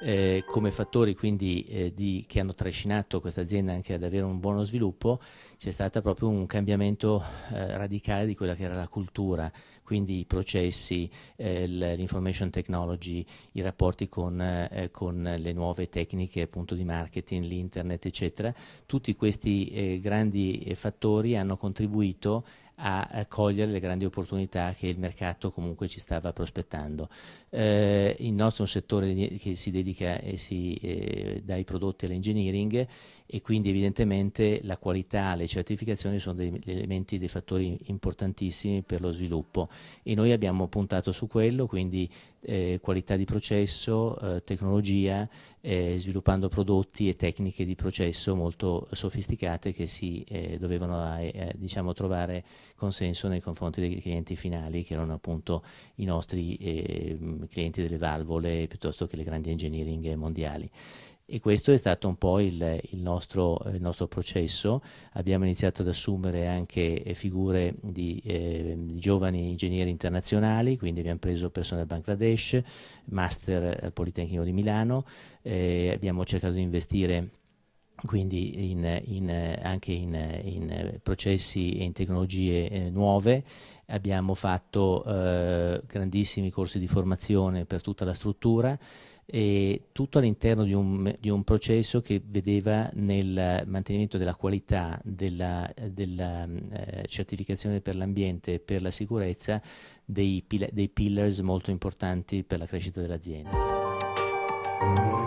eh, come fattori quindi, eh, di, che hanno trascinato questa azienda anche ad avere un buono sviluppo c'è stato proprio un cambiamento eh, radicale di quella che era la cultura, quindi i processi, eh, l'information technology, i rapporti con, eh, con, le nuove tecniche appunto di marketing, l'internet eccetera, tutti questi eh, grandi fattori hanno contribuito a cogliere le grandi opportunità che il mercato comunque ci stava prospettando. Eh, il nostro è un settore che si dedica e si, eh, dai prodotti all'engineering e quindi evidentemente la qualità, le certificazioni sono degli elementi, dei fattori importantissimi per lo sviluppo e noi abbiamo puntato su quello, quindi eh, qualità di processo, eh, tecnologia, eh, sviluppando prodotti e tecniche di processo molto sofisticate che si eh, dovevano eh, eh, diciamo, trovare consenso nei confronti dei clienti finali che erano appunto i nostri clienti delle valvole piuttosto che le grandi engineering mondiali e questo è stato un po' il, il, nostro, il nostro, processo. Abbiamo iniziato ad assumere anche eh, figure di, eh, di, giovani ingegneri internazionali, quindi abbiamo preso persone dal Bangladesh, master al Politecnico di Milano, eh, abbiamo cercato di investire quindi in, in, anche in, in, processi e in tecnologie eh, nuove. Abbiamo fatto eh, grandissimi corsi di formazione per tutta la struttura e tutto all'interno di un, di un, processo che vedeva nel mantenimento della qualità, della, della eh, certificazione per l'ambiente e per la sicurezza dei, pil dei, pillars molto importanti per la crescita dell'azienda.